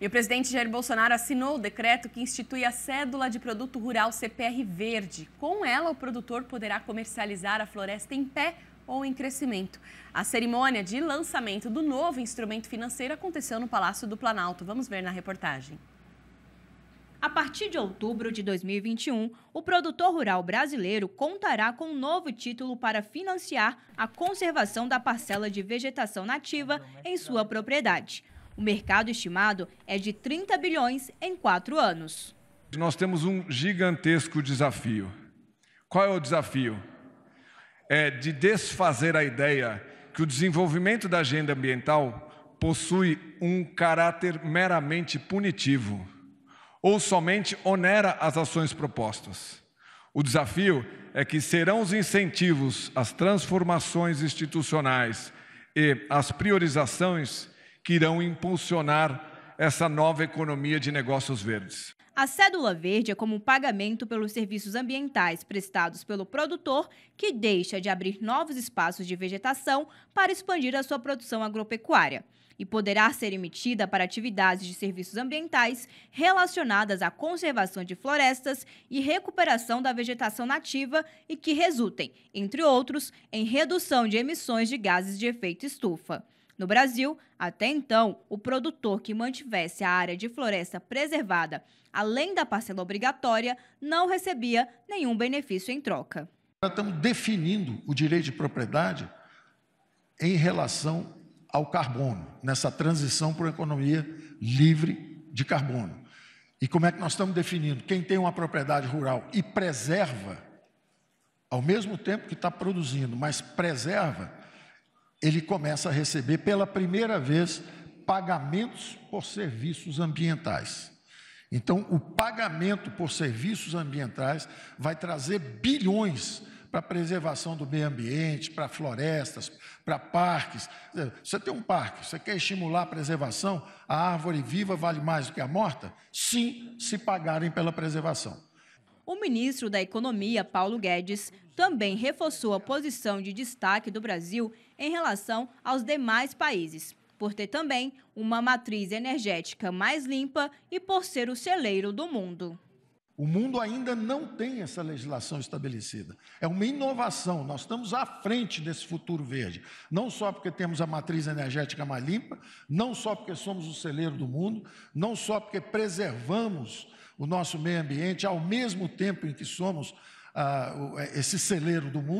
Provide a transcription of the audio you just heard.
E o presidente Jair Bolsonaro assinou o decreto que institui a cédula de produto rural CPR verde. Com ela, o produtor poderá comercializar a floresta em pé ou em crescimento. A cerimônia de lançamento do novo instrumento financeiro aconteceu no Palácio do Planalto. Vamos ver na reportagem. A partir de outubro de 2021, o produtor rural brasileiro contará com um novo título para financiar a conservação da parcela de vegetação nativa em sua propriedade. O mercado estimado é de 30 bilhões em quatro anos. Nós temos um gigantesco desafio. Qual é o desafio? É de desfazer a ideia que o desenvolvimento da agenda ambiental possui um caráter meramente punitivo ou somente onera as ações propostas. O desafio é que serão os incentivos, as transformações institucionais e as priorizações que irão impulsionar essa nova economia de negócios verdes. A cédula verde é como um pagamento pelos serviços ambientais prestados pelo produtor, que deixa de abrir novos espaços de vegetação para expandir a sua produção agropecuária e poderá ser emitida para atividades de serviços ambientais relacionadas à conservação de florestas e recuperação da vegetação nativa e que resultem, entre outros, em redução de emissões de gases de efeito estufa. No Brasil, até então, o produtor que mantivesse a área de floresta preservada, além da parcela obrigatória, não recebia nenhum benefício em troca. Nós estamos definindo o direito de propriedade em relação ao carbono, nessa transição para uma economia livre de carbono. E como é que nós estamos definindo? Quem tem uma propriedade rural e preserva, ao mesmo tempo que está produzindo, mas preserva, ele começa a receber pela primeira vez pagamentos por serviços ambientais. Então, o pagamento por serviços ambientais vai trazer bilhões para a preservação do meio ambiente, para florestas, para parques. Você tem um parque, você quer estimular a preservação? A árvore viva vale mais do que a morta? Sim, se pagarem pela preservação. O ministro da Economia, Paulo Guedes, também reforçou a posição de destaque do Brasil em relação aos demais países, por ter também uma matriz energética mais limpa e por ser o celeiro do mundo. O mundo ainda não tem essa legislação estabelecida. É uma inovação. Nós estamos à frente desse futuro verde. Não só porque temos a matriz energética mais limpa, não só porque somos o celeiro do mundo, não só porque preservamos o nosso meio ambiente, ao mesmo tempo em que somos ah, é, esse celeiro do mundo,